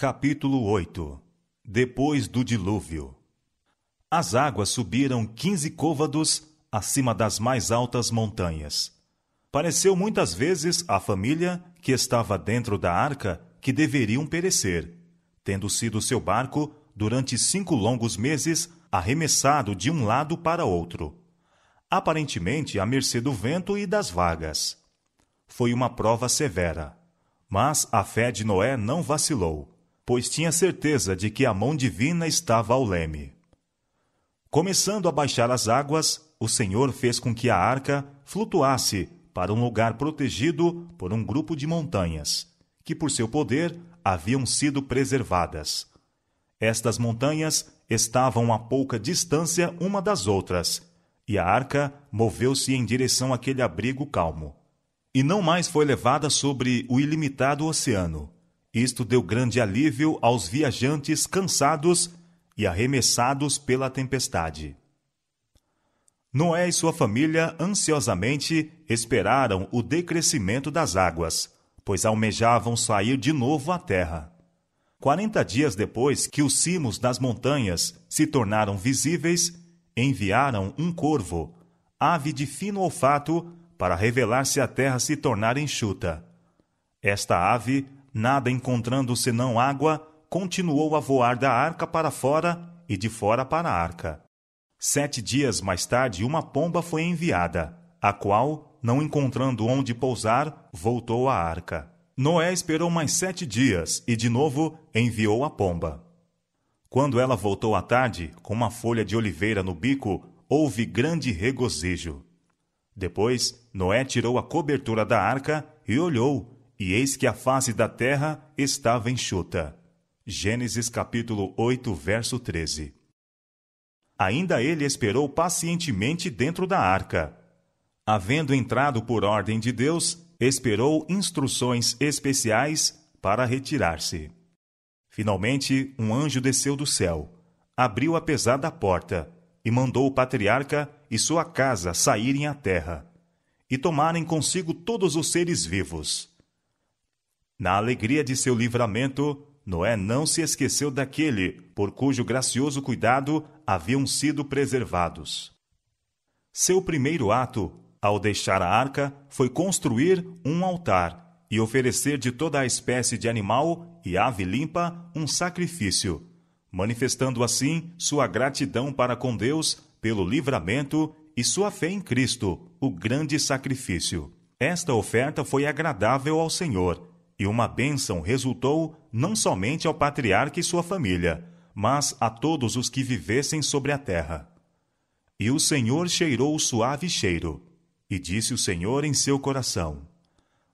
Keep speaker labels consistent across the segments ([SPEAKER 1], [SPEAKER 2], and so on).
[SPEAKER 1] Capítulo 8 Depois do dilúvio As águas subiram quinze côvados acima das mais altas montanhas. Pareceu muitas vezes à família que estava dentro da arca que deveriam perecer, tendo sido seu barco, durante cinco longos meses, arremessado de um lado para outro, aparentemente à mercê do vento e das vagas. Foi uma prova severa, mas a fé de Noé não vacilou pois tinha certeza de que a mão divina estava ao leme. Começando a baixar as águas, o Senhor fez com que a arca flutuasse para um lugar protegido por um grupo de montanhas, que por seu poder haviam sido preservadas. Estas montanhas estavam a pouca distância uma das outras, e a arca moveu-se em direção àquele abrigo calmo. E não mais foi levada sobre o ilimitado oceano, isto deu grande alívio aos viajantes cansados e arremessados pela tempestade. Noé e sua família ansiosamente esperaram o decrescimento das águas, pois almejavam sair de novo à terra. Quarenta dias depois que os cimos das montanhas se tornaram visíveis, enviaram um corvo, ave de fino olfato, para revelar se a terra se tornara enxuta. Esta ave nada encontrando senão água, continuou a voar da arca para fora e de fora para a arca. Sete dias mais tarde, uma pomba foi enviada, a qual, não encontrando onde pousar, voltou à arca. Noé esperou mais sete dias e, de novo, enviou a pomba. Quando ela voltou à tarde, com uma folha de oliveira no bico, houve grande regozijo. Depois, Noé tirou a cobertura da arca e olhou, e eis que a face da terra estava enxuta. Gênesis capítulo 8, verso 13. Ainda ele esperou pacientemente dentro da arca. Havendo entrado por ordem de Deus, esperou instruções especiais para retirar-se. Finalmente, um anjo desceu do céu, abriu a pesada porta e mandou o patriarca e sua casa saírem à terra e tomarem consigo todos os seres vivos na alegria de seu livramento, Noé não se esqueceu daquele por cujo gracioso cuidado haviam sido preservados. Seu primeiro ato, ao deixar a arca, foi construir um altar e oferecer de toda a espécie de animal e ave limpa um sacrifício, manifestando assim sua gratidão para com Deus pelo livramento e sua fé em Cristo, o grande sacrifício. Esta oferta foi agradável ao Senhor e uma bênção resultou não somente ao patriarca e sua família, mas a todos os que vivessem sobre a terra. E o Senhor cheirou o suave cheiro, e disse o Senhor em seu coração: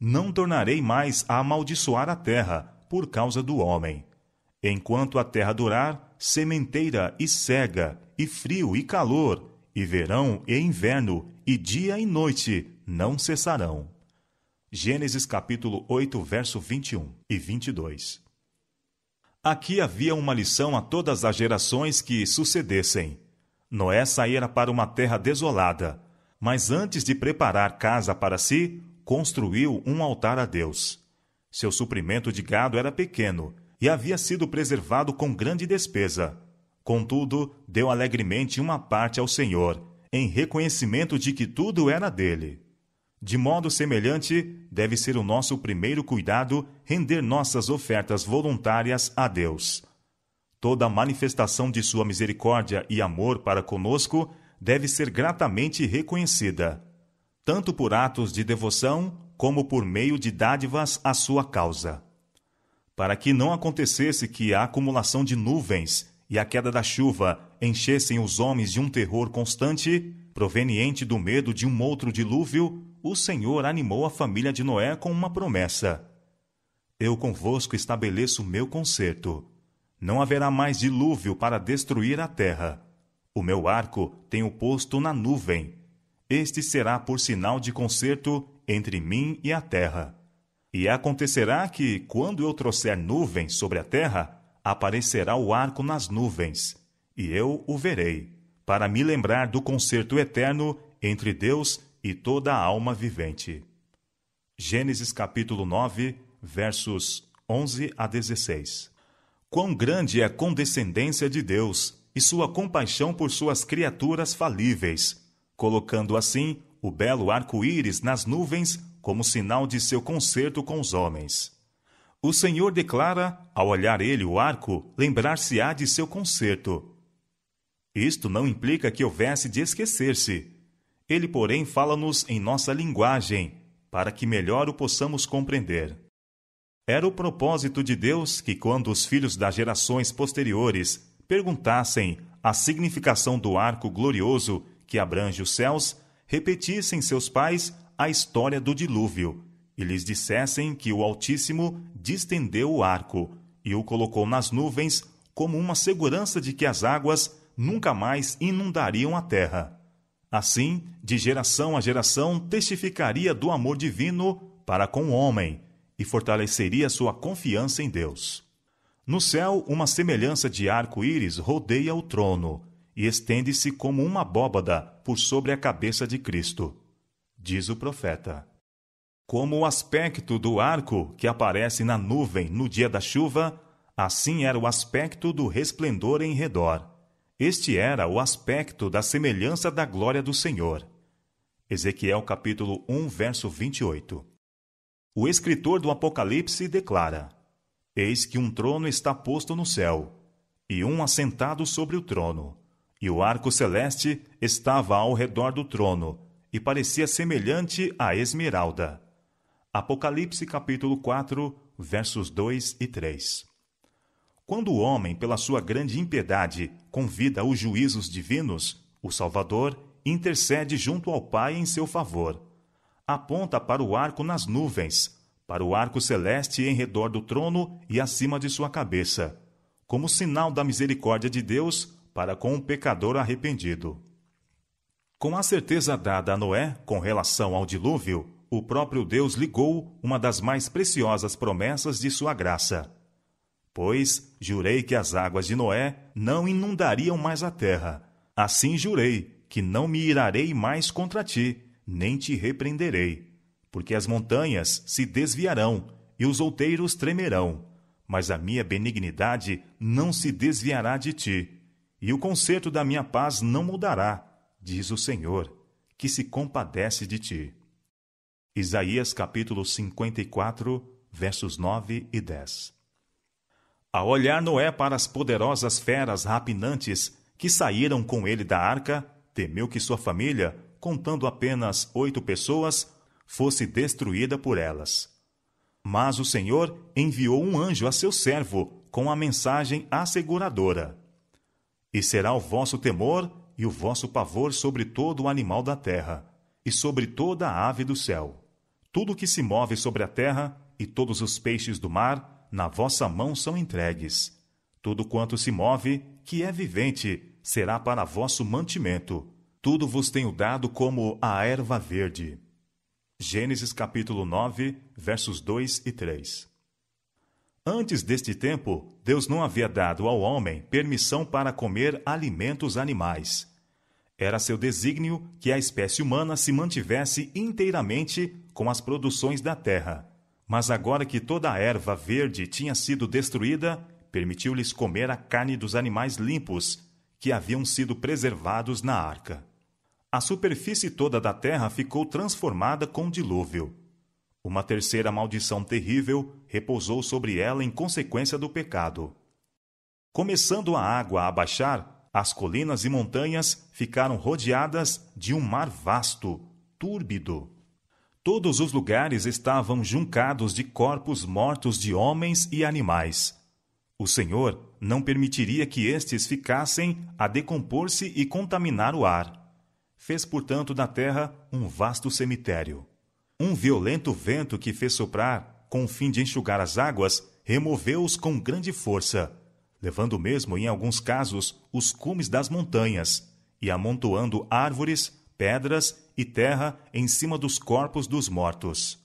[SPEAKER 1] Não tornarei mais a amaldiçoar a terra por causa do homem. Enquanto a terra durar, sementeira e cega, e frio e calor, e verão e inverno, e dia e noite não cessarão. Gênesis capítulo 8, verso 21 e 22. Aqui havia uma lição a todas as gerações que sucedessem. Noé saíra para uma terra desolada, mas antes de preparar casa para si, construiu um altar a Deus. Seu suprimento de gado era pequeno e havia sido preservado com grande despesa. Contudo, deu alegremente uma parte ao Senhor, em reconhecimento de que tudo era dele. De modo semelhante, deve ser o nosso primeiro cuidado render nossas ofertas voluntárias a Deus. Toda manifestação de Sua misericórdia e amor para conosco deve ser gratamente reconhecida, tanto por atos de devoção como por meio de dádivas à Sua causa. Para que não acontecesse que a acumulação de nuvens e a queda da chuva enchessem os homens de um terror constante, proveniente do medo de um outro dilúvio, o Senhor animou a família de Noé com uma promessa: Eu convosco estabeleço meu concerto. Não haverá mais dilúvio para destruir a terra. O meu arco tenho posto na nuvem. Este será por sinal de concerto entre mim e a terra. E acontecerá que, quando eu trouxer nuvens sobre a terra, aparecerá o arco nas nuvens, e eu o verei, para me lembrar do concerto eterno entre Deus e toda a alma vivente. Gênesis capítulo 9, versos 11 a 16. Quão grande é a condescendência de Deus e sua compaixão por suas criaturas falíveis, colocando assim o belo arco-íris nas nuvens como sinal de seu concerto com os homens. O Senhor declara, ao olhar ele o arco, lembrar-se-á de seu concerto. Isto não implica que houvesse de esquecer-se, ele, porém, fala-nos em nossa linguagem, para que melhor o possamos compreender. Era o propósito de Deus que, quando os filhos das gerações posteriores perguntassem a significação do arco glorioso que abrange os céus, repetissem seus pais a história do dilúvio e lhes dissessem que o Altíssimo distendeu o arco e o colocou nas nuvens como uma segurança de que as águas nunca mais inundariam a terra. Assim, de geração a geração, testificaria do amor divino para com o homem e fortaleceria sua confiança em Deus. No céu, uma semelhança de arco-íris rodeia o trono e estende-se como uma abóbada por sobre a cabeça de Cristo. Diz o profeta. Como o aspecto do arco que aparece na nuvem no dia da chuva, assim era o aspecto do resplendor em redor este era o aspecto da semelhança da glória do Senhor. Ezequiel capítulo 1, verso 28. O escritor do Apocalipse declara: Eis que um trono está posto no céu, e um assentado sobre o trono, e o arco celeste estava ao redor do trono, e parecia semelhante à esmeralda. Apocalipse capítulo 4, versos 2 e 3. Quando o homem, pela sua grande impiedade, convida os juízos divinos, o Salvador intercede junto ao Pai em seu favor. Aponta para o arco nas nuvens, para o arco celeste em redor do trono e acima de sua cabeça, como sinal da misericórdia de Deus para com o pecador arrependido. Com a certeza dada a Noé com relação ao dilúvio, o próprio Deus ligou uma das mais preciosas promessas de sua graça Pois jurei que as águas de Noé não inundariam mais a terra. Assim jurei que não me irarei mais contra ti, nem te repreenderei. Porque as montanhas se desviarão e os outeiros tremerão, mas a minha benignidade não se desviará de ti, e o conserto da minha paz não mudará, diz o Senhor, que se compadece de ti. Isaías capítulo 54, versos 9 e 10. Ao olhar Noé para as poderosas feras rapinantes que saíram com ele da arca, temeu que sua família, contando apenas oito pessoas, fosse destruída por elas. Mas o Senhor enviou um anjo a seu servo com a mensagem asseguradora: E será o vosso temor e o vosso pavor sobre todo o animal da terra, e sobre toda a ave do céu. Tudo que se move sobre a terra, e todos os peixes do mar, na vossa mão são entregues. Tudo quanto se move, que é vivente, será para vosso mantimento. Tudo vos tenho dado como a erva verde. Gênesis capítulo 9, versos 2 e 3. Antes deste tempo, Deus não havia dado ao homem permissão para comer alimentos animais. Era seu desígnio que a espécie humana se mantivesse inteiramente com as produções da terra mas agora que toda a erva verde tinha sido destruída, permitiu-lhes comer a carne dos animais limpos, que haviam sido preservados na arca. A superfície toda da terra ficou transformada com dilúvio. Uma terceira maldição terrível repousou sobre ela em consequência do pecado. Começando a água a baixar, as colinas e montanhas ficaram rodeadas de um mar vasto, túrbido. Todos os lugares estavam juncados de corpos mortos de homens e animais. O Senhor não permitiria que estes ficassem a decompor-se e contaminar o ar. Fez, portanto, da terra um vasto cemitério. Um violento vento que fez soprar, com o fim de enxugar as águas, removeu-os com grande força, levando mesmo, em alguns casos, os cumes das montanhas e amontoando árvores pedras e terra em cima dos corpos dos mortos.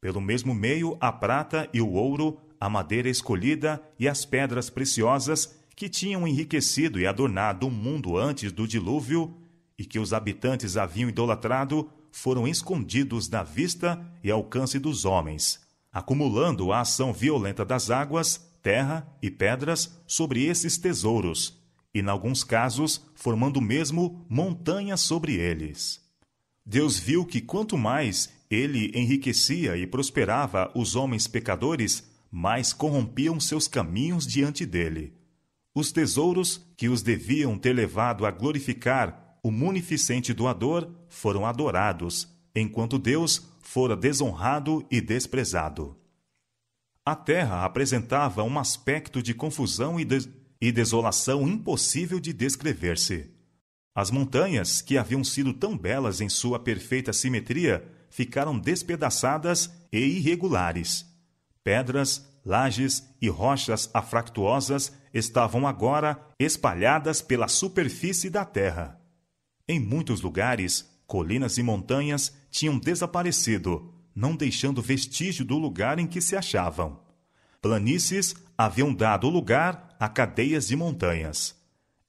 [SPEAKER 1] Pelo mesmo meio, a prata e o ouro, a madeira escolhida e as pedras preciosas que tinham enriquecido e adornado o mundo antes do dilúvio e que os habitantes haviam idolatrado foram escondidos da vista e alcance dos homens, acumulando a ação violenta das águas, terra e pedras sobre esses tesouros e, em alguns casos, formando mesmo montanhas sobre eles. Deus viu que quanto mais ele enriquecia e prosperava os homens pecadores, mais corrompiam seus caminhos diante dele. Os tesouros que os deviam ter levado a glorificar o munificente doador foram adorados, enquanto Deus fora desonrado e desprezado. A terra apresentava um aspecto de confusão e des e desolação impossível de descrever-se. As montanhas, que haviam sido tão belas em sua perfeita simetria, ficaram despedaçadas e irregulares. Pedras, lajes e rochas afractuosas estavam agora espalhadas pela superfície da terra. Em muitos lugares, colinas e montanhas tinham desaparecido, não deixando vestígio do lugar em que se achavam. Planícies haviam dado lugar a cadeias e montanhas.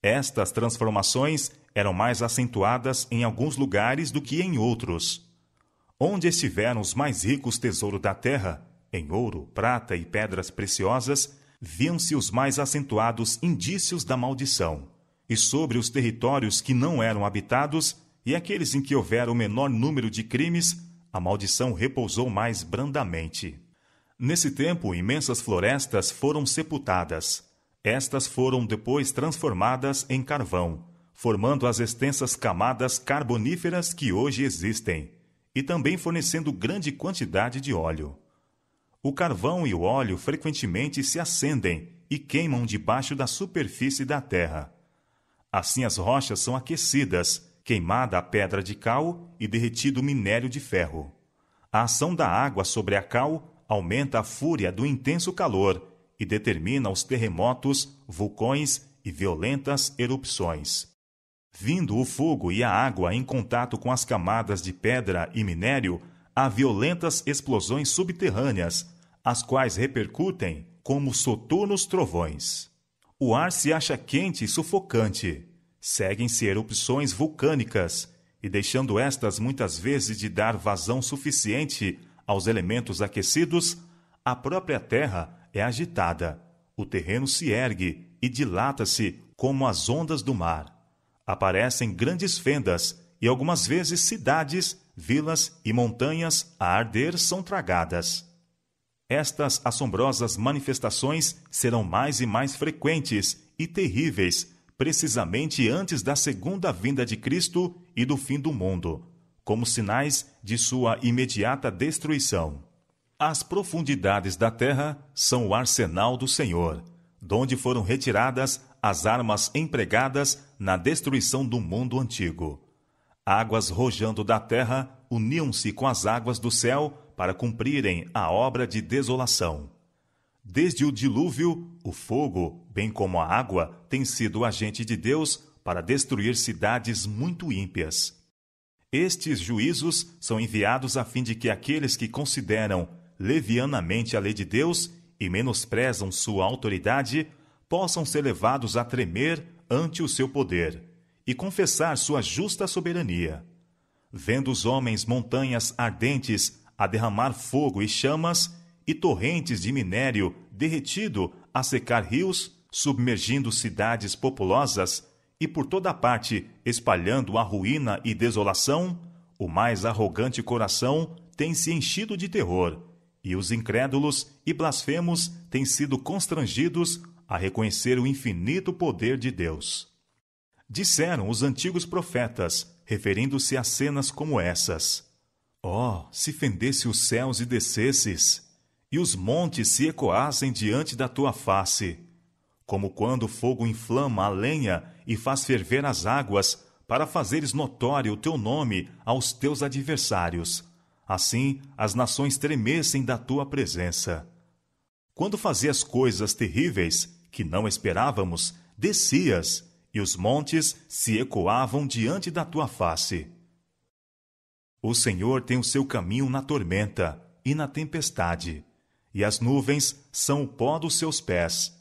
[SPEAKER 1] Estas transformações eram mais acentuadas em alguns lugares do que em outros. Onde estiveram os mais ricos tesouros da terra, em ouro, prata e pedras preciosas, viam-se os mais acentuados indícios da maldição. E sobre os territórios que não eram habitados e aqueles em que houvera o menor número de crimes, a maldição repousou mais brandamente. Nesse tempo, imensas florestas foram sepultadas estas foram depois transformadas em carvão, formando as extensas camadas carboníferas que hoje existem, e também fornecendo grande quantidade de óleo. O carvão e o óleo frequentemente se acendem e queimam debaixo da superfície da terra. Assim as rochas são aquecidas, queimada a pedra de cal e derretido o minério de ferro. A ação da água sobre a cal aumenta a fúria do intenso calor e determina os terremotos, vulcões e violentas erupções. Vindo o fogo e a água em contato com as camadas de pedra e minério, há violentas explosões subterrâneas, as quais repercutem como soturnos trovões. O ar se acha quente e sufocante. Seguem-se erupções vulcânicas, e deixando estas muitas vezes de dar vazão suficiente aos elementos aquecidos, a própria Terra é agitada, o terreno se ergue e dilata-se como as ondas do mar. Aparecem grandes fendas e algumas vezes cidades, vilas e montanhas a arder são tragadas. Estas assombrosas manifestações serão mais e mais frequentes e terríveis, precisamente antes da segunda vinda de Cristo e do fim do mundo, como sinais de sua imediata destruição. As profundidades da terra são o arsenal do Senhor, donde foram retiradas as armas empregadas na destruição do mundo antigo. Águas rojando da terra uniam-se com as águas do céu para cumprirem a obra de desolação. Desde o dilúvio, o fogo, bem como a água, tem sido agente de Deus para destruir cidades muito ímpias. Estes juízos são enviados a fim de que aqueles que consideram levianamente a lei de Deus e menosprezam sua autoridade, possam ser levados a tremer ante o seu poder e confessar sua justa soberania. Vendo os homens montanhas ardentes a derramar fogo e chamas, e torrentes de minério derretido a secar rios, submergindo cidades populosas e por toda parte espalhando a ruína e desolação, o mais arrogante coração tem se enchido de terror e os incrédulos e blasfemos têm sido constrangidos a reconhecer o infinito poder de Deus. Disseram os antigos profetas, referindo-se a cenas como essas: Oh, se fendesse os céus e descesses, e os montes se ecoassem diante da tua face, como quando o fogo inflama a lenha e faz ferver as águas, para fazeres notório o teu nome aos teus adversários Assim, as nações tremessem da tua presença. Quando fazias coisas terríveis que não esperávamos, descias, e os montes se ecoavam diante da tua face. O Senhor tem o seu caminho na tormenta e na tempestade, e as nuvens são o pó dos seus pés.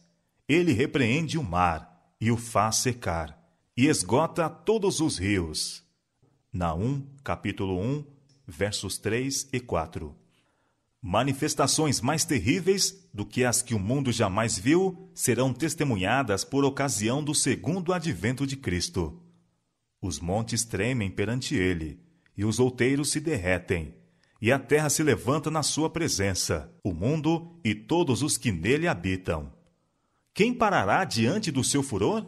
[SPEAKER 1] Ele repreende o mar e o faz secar, e esgota todos os rios. Naum, capítulo 1, versos 3 e 4. Manifestações mais terríveis do que as que o mundo jamais viu serão testemunhadas por ocasião do segundo advento de Cristo. Os montes tremem perante ele, e os outeiros se derretem, e a terra se levanta na sua presença, o mundo e todos os que nele habitam. Quem parará diante do seu furor?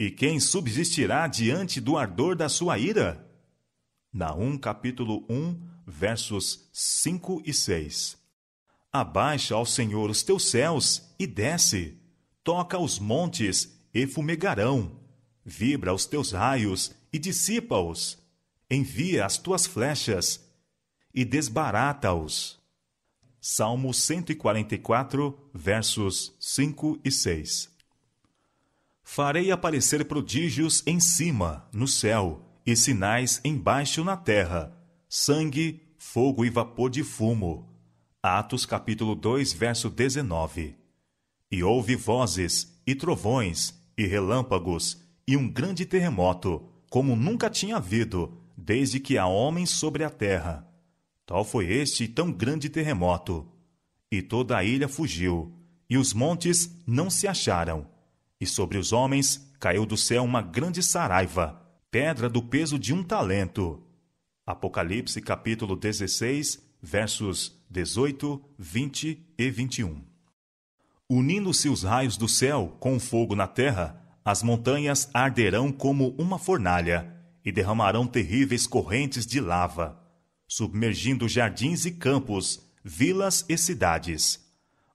[SPEAKER 1] E quem subsistirá diante do ardor da sua ira? Naum capítulo 1, versos 5 e 6. Abaixa ao Senhor os teus céus e desce. Toca os montes e fumegarão. Vibra os teus raios e dissipa-os. Envia as tuas flechas e desbarata-os. Salmo 144, versos 5 e 6. Farei aparecer prodígios em cima, no céu e sinais embaixo na terra: sangue, fogo e vapor de fumo. Atos capítulo 2, verso 19. E houve vozes, e trovões, e relâmpagos, e um grande terremoto, como nunca tinha havido, desde que há homens sobre a terra. Tal foi este tão grande terremoto. E toda a ilha fugiu, e os montes não se acharam. E sobre os homens caiu do céu uma grande saraiva, pedra do peso de um talento. Apocalipse capítulo 16, versos 18, 20 e 21. Unindo-se os raios do céu com o fogo na terra, as montanhas arderão como uma fornalha e derramarão terríveis correntes de lava, submergindo jardins e campos, vilas e cidades.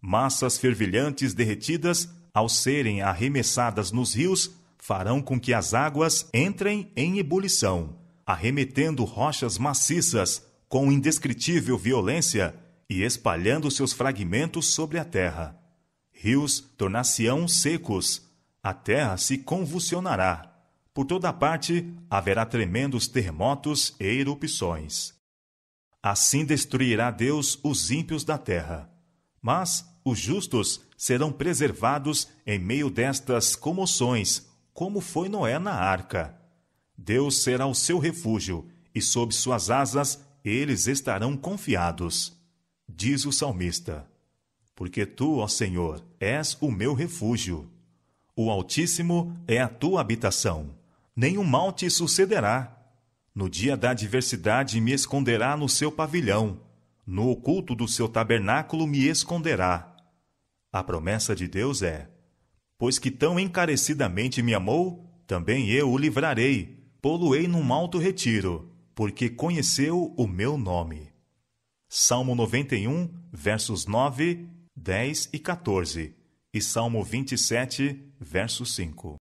[SPEAKER 1] Massas fervilhantes derretidas, ao serem arremessadas nos rios, farão com que as águas entrem em ebulição, arremetendo rochas maciças com indescritível violência e espalhando seus fragmentos sobre a terra. Rios tornar-se-ão secos, a terra se convulsionará. Por toda parte haverá tremendos terremotos e erupções. Assim destruirá Deus os ímpios da terra. Mas os justos serão preservados em meio destas comoções como foi Noé na arca. Deus será o seu refúgio, e sob suas asas eles estarão confiados. Diz o salmista: Porque tu, ó Senhor, és o meu refúgio. O Altíssimo é a tua habitação. Nenhum mal te sucederá. No dia da adversidade me esconderá no seu pavilhão. No oculto do seu tabernáculo me esconderá. A promessa de Deus é: pois que tão encarecidamente me amou, também eu o livrarei, poluei num alto retiro, porque conheceu o meu nome. Salmo 91, versos 9, 10 e 14, e Salmo 27, verso 5.